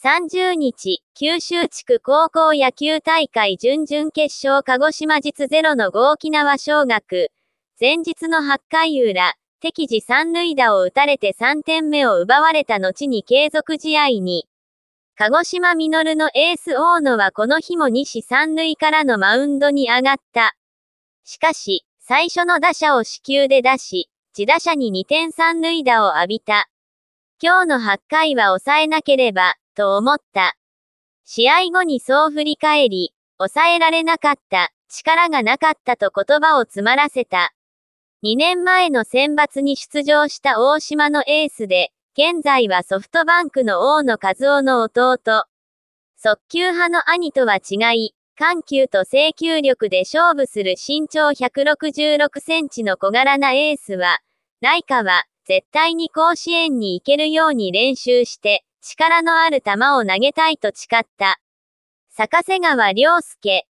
30日、九州地区高校野球大会準々決勝鹿児島実ゼロの豪気縄小学。前日の8回裏、敵地三塁打を打たれて3点目を奪われた後に継続試合に。鹿児島実のエース大野はこの日も西三塁からのマウンドに上がった。しかし、最初の打者を死球で出し、自打者に2点三塁打を浴びた。今日の8回は抑えなければ、と思った。試合後にそう振り返り、抑えられなかった、力がなかったと言葉を詰まらせた。2年前の選抜に出場した大島のエースで、現在はソフトバンクの大野和夫の弟。速球派の兄とは違い、緩急と制球力で勝負する身長166センチの小柄なエースは、内は、絶対に甲子園に行けるように練習して、力のある球を投げたいと誓った。坂瀬川良介